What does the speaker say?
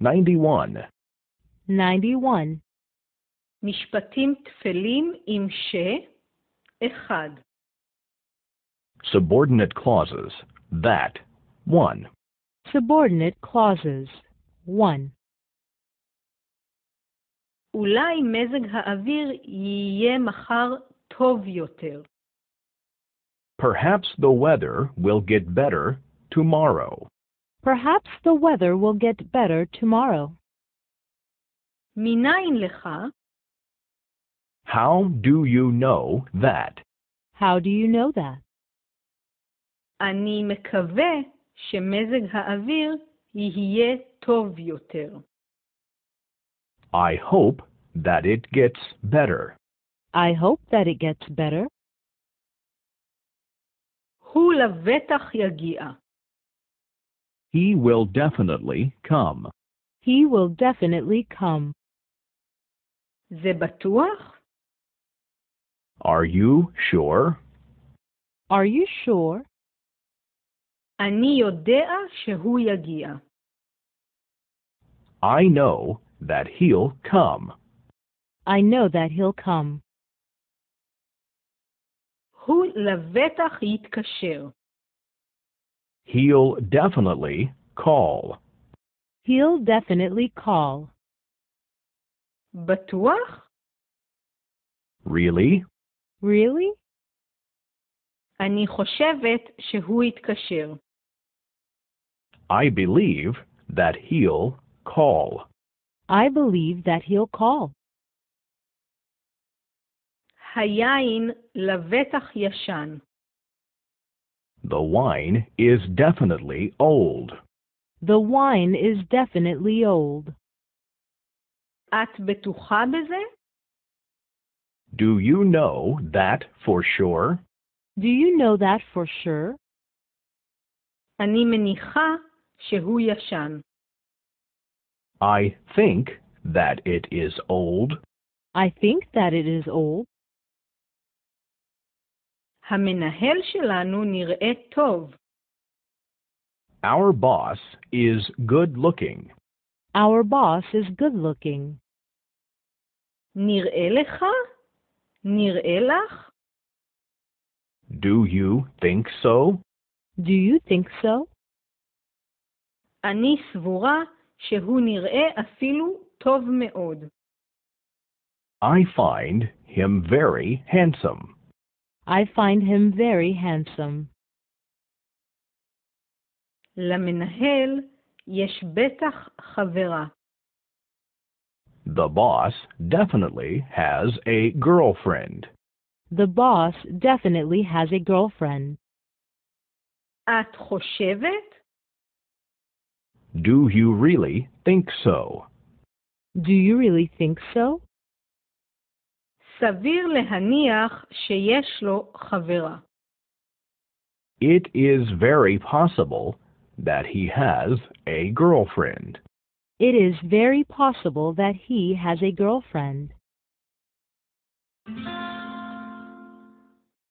91. 91. משפטים טפלים עם ש, 1. Subordinate clauses, that, 1. Subordinate clauses, 1. אולי מזג האוויר יהיה מחר טוב יותר. Perhaps the weather will get better tomorrow. Perhaps the weather will get better tomorrow. מניין לך? How do you know that? How do you know that? אני מקווה שמזג האוויר יהיה טוב יותר. I hope that it gets better. I hope that it gets better. הוא לבטח יגיע. He will definitely come. He will definitely come. זה בטוח? Are you sure? Are you sure? אני יודע שהוא יגיע. I know that he'll come. I know that he'll come. הוא לבטח יתקשר. He'll definitely call. He'll definitely call. בטוח? Really? Really? אני חושבת שהוא יתקשר. I believe that he'll call. I believe that he'll call. היין לבטח ישן. The wine is definitely old. The wine is definitely old. At בטוחה Do you know that for sure? Do you know that for sure? I think that it is old. I think that it is old. המנהל שלנו נראה טוב. Our boss is good looking. Our boss is good looking. נראה לך? נראה לך? Do you think so? Do you think so? אני סבורה שהוא נראה אפילו טוב מאוד. I find him very handsome. I find him very handsome. למנהל יש בטח חברה. The boss definitely has a girlfriend. The boss definitely has a girlfriend. את חושבת? Do you really think so? Do you really think so? סביר להניח שיש לו חברה. It is very possible that he has a girlfriend. It is very possible that he has a girlfriend.